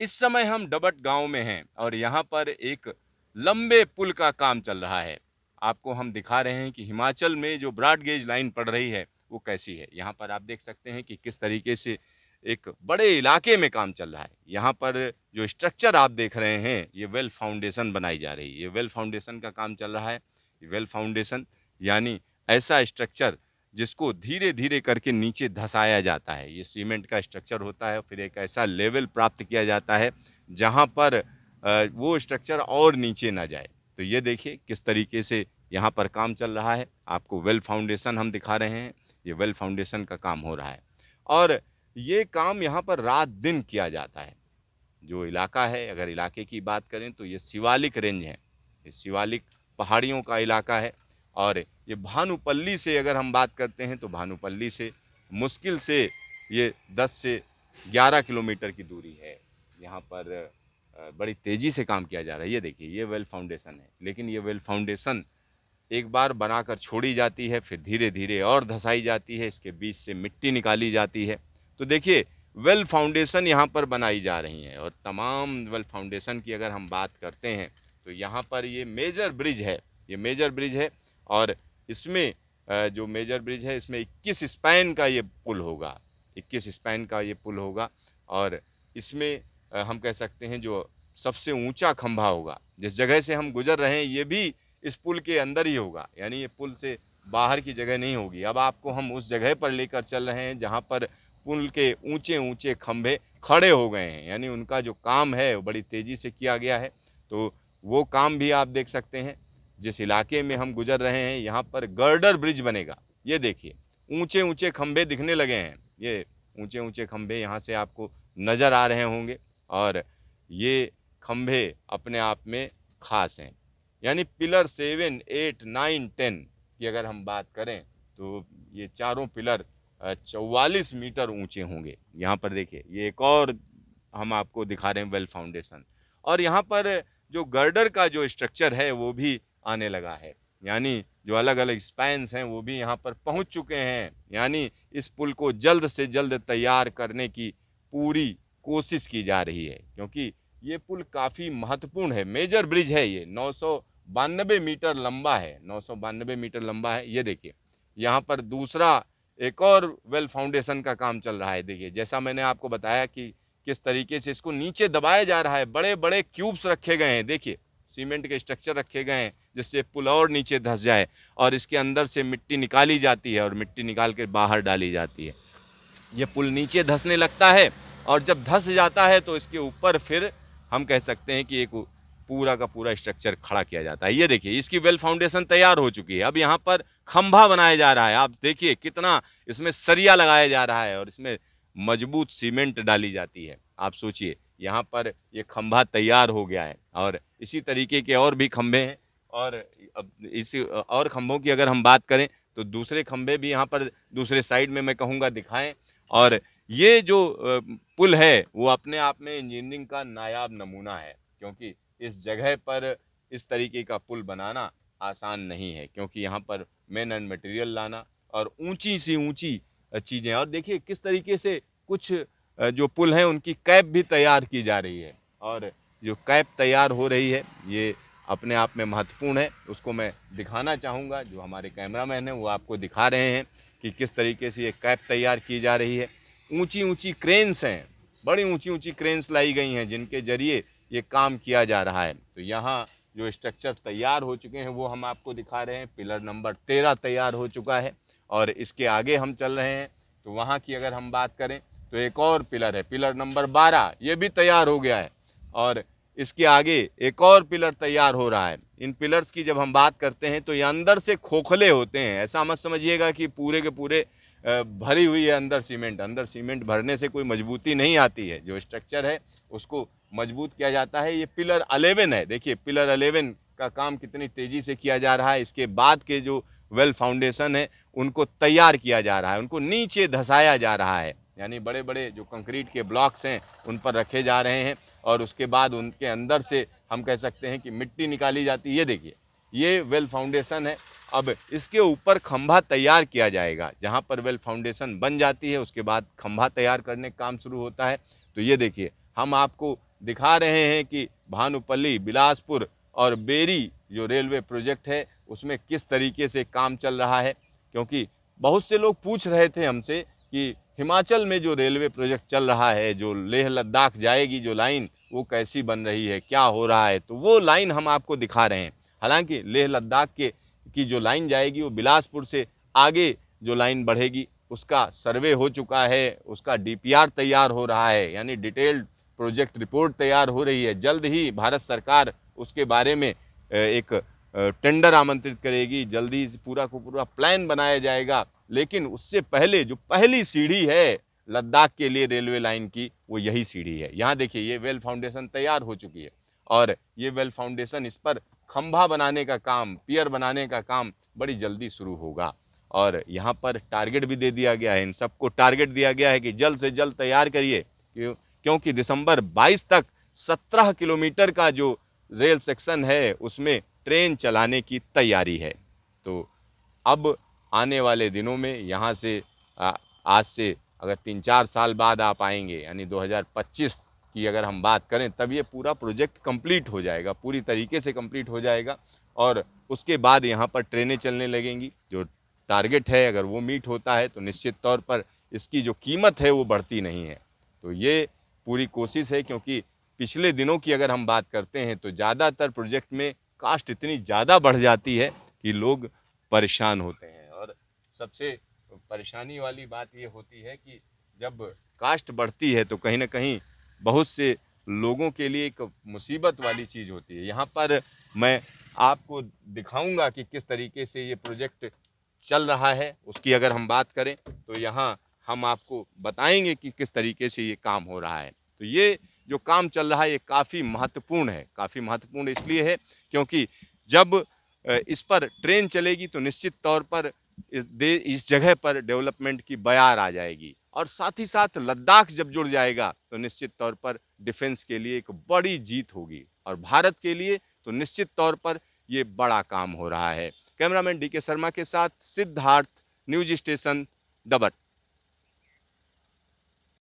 इस समय हम डबट गांव में हैं और यहाँ पर एक लंबे पुल का काम चल रहा है आपको हम दिखा रहे हैं कि हिमाचल में जो ब्रॉड गेज लाइन पड़ रही है वो कैसी है यहाँ पर आप देख सकते हैं कि किस तरीके से एक बड़े इलाके में काम चल रहा है यहाँ पर जो स्ट्रक्चर आप देख रहे हैं ये वेल फाउंडेशन बनाई जा रही है ये वेल फाउंडेशन का काम चल रहा है वेल फाउंडेशन यानी ऐसा स्ट्रक्चर जिसको धीरे धीरे करके नीचे धसाया जाता है ये सीमेंट का स्ट्रक्चर होता है फिर एक ऐसा लेवल प्राप्त किया जाता है जहाँ पर वो स्ट्रक्चर और नीचे ना जाए तो ये देखिए किस तरीके से यहाँ पर काम चल रहा है आपको वेल फाउंडेशन हम दिखा रहे हैं ये वेल फाउंडेशन का काम हो रहा है और ये काम यहाँ पर रात दिन किया जाता है जो इलाका है अगर इलाके की बात करें तो ये शिवालिक रेंज है ये शिवालिक पहाड़ियों का इलाका है और ये भानुपल्ली से अगर हम बात करते हैं तो भानुपल्ली से मुश्किल से ये 10 से 11 किलोमीटर की दूरी है यहाँ पर बड़ी तेज़ी से काम किया जा रहा है ये देखिए ये वेल फाउंडेशन है लेकिन ये वेल फाउंडेशन एक बार बनाकर छोड़ी जाती है फिर धीरे धीरे और धसाई जाती है इसके बीच से मिट्टी निकाली जाती है तो देखिए वेल फाउंडेशन यहाँ पर बनाई जा रही हैं और तमाम वेल फाउंडेशन की अगर हम बात करते हैं तो यहाँ पर ये मेजर ब्रिज है ये मेजर ब्रिज है और इसमें जो मेजर ब्रिज है इसमें 21 स्पैन का ये पुल होगा 21 स्पैन का ये पुल होगा और इसमें हम कह सकते हैं जो सबसे ऊंचा खंभा होगा जिस जगह से हम गुजर रहे हैं ये भी इस पुल के अंदर ही होगा यानी ये पुल से बाहर की जगह नहीं होगी अब आपको हम उस जगह पर लेकर चल रहे हैं जहाँ पर पुल के ऊंचे ऊंचे खंभे खड़े हो गए हैं यानी उनका जो काम है वो बड़ी तेज़ी से किया गया है तो वो काम भी आप देख सकते हैं जिस इलाके में हम गुजर रहे हैं यहाँ पर गर्डर ब्रिज बनेगा ये देखिए ऊंचे ऊंचे खंभे दिखने लगे हैं ये ऊंचे ऊंचे खंभे यहाँ से आपको नज़र आ रहे होंगे और ये खंभे अपने आप में खास हैं यानी pillar seven eight nine ten की अगर हम बात करें तो ये चारों पिलर चौवालीस मीटर ऊंचे होंगे यहाँ पर देखिए ये एक और हम आपको दिखा रहे हैं वेल फाउंडेशन और यहाँ पर जो गर्डर का जो स्ट्रक्चर है वो भी आने लगा है यानी जो अलग अलग स्पैंस हैं वो भी यहाँ पर पहुँच चुके हैं यानी इस पुल को जल्द से जल्द तैयार करने की पूरी कोशिश की जा रही है क्योंकि ये पुल काफ़ी महत्वपूर्ण है मेजर ब्रिज है ये नौ मीटर लंबा है नौ मीटर लंबा है ये देखिए यहाँ पर दूसरा एक और वेल फाउंडेशन का काम चल रहा है देखिए जैसा मैंने आपको बताया कि किस तरीके से इसको नीचे दबाया जा रहा है बड़े बड़े क्यूब्स रखे गए हैं देखिए सीमेंट के स्ट्रक्चर रखे गए हैं जिससे पुल और नीचे धस जाए और इसके अंदर से मिट्टी निकाली जाती है और मिट्टी निकाल के बाहर डाली जाती है यह पुल नीचे धंसने लगता है और जब धंस जाता है तो इसके ऊपर फिर हम कह सकते हैं कि एक पूरा का पूरा स्ट्रक्चर खड़ा किया जाता है ये देखिए इसकी वेल फाउंडेशन तैयार हो चुकी है अब यहाँ पर खंभा बनाया जा रहा है आप देखिए कितना इसमें सरिया लगाया जा रहा है और इसमें मजबूत सीमेंट डाली जाती है आप सोचिए यहाँ पर ये खम्भा तैयार हो गया है और इसी तरीके के और भी खम्भे हैं और अब इस और खम्भों की अगर हम बात करें तो दूसरे खम्भे भी यहाँ पर दूसरे साइड में मैं कहूँगा दिखाएं और ये जो पुल है वो अपने आप में इंजीनियरिंग का नायाब नमूना है क्योंकि इस जगह पर इस तरीके का पुल बनाना आसान नहीं है क्योंकि यहाँ पर मेन एंड मटेरियल लाना और ऊंची सी ऊंची चीज़ें और देखिए किस तरीके से कुछ जो पुल हैं उनकी कैप भी तैयार की जा रही है और जो कैप तैयार हो रही है ये अपने आप में महत्वपूर्ण है उसको मैं दिखाना चाहूँगा जो हमारे कैमरा मैन हैं वो आपको दिखा रहे हैं कि किस तरीके से ये कैप तैयार की जा रही है ऊंची ऊंची क्रेन्स हैं बड़ी ऊंची ऊंची क्रेन्स लाई गई हैं जिनके ज़रिए ये काम किया जा रहा है तो यहाँ जो स्ट्रक्चर तैयार हो चुके हैं वो हम आपको दिखा रहे हैं पिलर नंबर तेरह तैयार हो चुका है और इसके आगे हम चल रहे हैं तो वहाँ की अगर हम बात करें तो एक और पिलर है पिलर नंबर बारह ये भी तैयार हो गया है और इसके आगे एक और पिलर तैयार हो रहा है इन पिलर्स की जब हम बात करते हैं तो ये अंदर से खोखले होते हैं ऐसा मत समझिएगा कि पूरे के पूरे भरी हुई है अंदर सीमेंट अंदर सीमेंट भरने से कोई मजबूती नहीं आती है जो स्ट्रक्चर है उसको मजबूत किया जाता है ये पिलर अलेवन है देखिए पिलर अलेवन का काम कितनी तेज़ी से किया जा रहा है इसके बाद के जो वेल फाउंडेशन है उनको तैयार किया जा रहा है उनको नीचे धसाया जा रहा है यानी बड़े बड़े जो कंक्रीट के ब्लॉक्स हैं उन पर रखे जा रहे हैं और उसके बाद उनके अंदर से हम कह सकते हैं कि मिट्टी निकाली जाती है ये देखिए ये वेल फाउंडेशन है अब इसके ऊपर खंभा तैयार किया जाएगा जहाँ पर वेल फाउंडेशन बन जाती है उसके बाद खंभा तैयार करने का काम शुरू होता है तो ये देखिए हम आपको दिखा रहे हैं कि भानुपल्ली बिलासपुर और बेरी जो रेलवे प्रोजेक्ट है उसमें किस तरीके से काम चल रहा है क्योंकि बहुत से लोग पूछ रहे थे हमसे कि हिमाचल में जो रेलवे प्रोजेक्ट चल रहा है जो लेह लद्दाख जाएगी जो लाइन वो कैसी बन रही है क्या हो रहा है तो वो लाइन हम आपको दिखा रहे हैं हालांकि लेह लद्दाख के की जो लाइन जाएगी वो बिलासपुर से आगे जो लाइन बढ़ेगी उसका सर्वे हो चुका है उसका डीपीआर तैयार हो रहा है यानी डिटेल्ड प्रोजेक्ट रिपोर्ट तैयार हो रही है जल्द ही भारत सरकार उसके बारे में एक टेंडर आमंत्रित करेगी जल्दी पूरा को पूरा प्लान बनाया जाएगा लेकिन उससे पहले जो पहली सीढ़ी है लद्दाख के लिए रेलवे लाइन की वो यही सीढ़ी है यहाँ देखिए ये वेल फाउंडेशन तैयार हो चुकी है और ये वेल फाउंडेशन इस पर खंभा बनाने का काम पियर बनाने का काम बड़ी जल्दी शुरू होगा और यहाँ पर टारगेट भी दे दिया गया है इन सबको टारगेट दिया गया है कि जल्द से जल्द तैयार करिए क्योंकि दिसंबर 22 तक 17 किलोमीटर का जो रेल सेक्शन है उसमें ट्रेन चलाने की तैयारी है तो अब आने वाले दिनों में यहाँ से आज से अगर तीन चार साल बाद आप आएंगे यानी 2025 की अगर हम बात करें तब ये पूरा प्रोजेक्ट कंप्लीट हो जाएगा पूरी तरीके से कंप्लीट हो जाएगा और उसके बाद यहाँ पर ट्रेनें चलने लगेंगी जो टारगेट है अगर वो मीट होता है तो निश्चित तौर पर इसकी जो कीमत है वो बढ़ती नहीं है तो ये पूरी कोशिश है क्योंकि पिछले दिनों की अगर हम बात करते हैं तो ज़्यादातर प्रोजेक्ट में कास्ट इतनी ज़्यादा बढ़ जाती है कि लोग परेशान होते हैं सबसे परेशानी वाली बात ये होती है कि जब कास्ट बढ़ती है तो कहीं ना कहीं बहुत से लोगों के लिए एक मुसीबत वाली चीज़ होती है यहाँ पर मैं आपको दिखाऊंगा कि किस तरीके से ये प्रोजेक्ट चल रहा है उसकी अगर हम बात करें तो यहाँ हम आपको बताएंगे कि किस तरीके से ये काम हो रहा है तो ये जो काम चल रहा है ये काफ़ी महत्वपूर्ण है काफ़ी महत्वपूर्ण इसलिए है क्योंकि जब इस पर ट्रेन चलेगी तो निश्चित तौर पर इस जगह पर डेवलपमेंट की बयार आ जाएगी और साथ ही साथ लद्दाख जब जुड़ जाएगा तो निश्चित तौर पर डिफेंस के लिए एक बड़ी जीत होगी और भारत के लिए तो निश्चित तौर पर ये बड़ा काम हो रहा है कैमरामैन डी के शर्मा के साथ सिद्धार्थ न्यूज स्टेशन दबट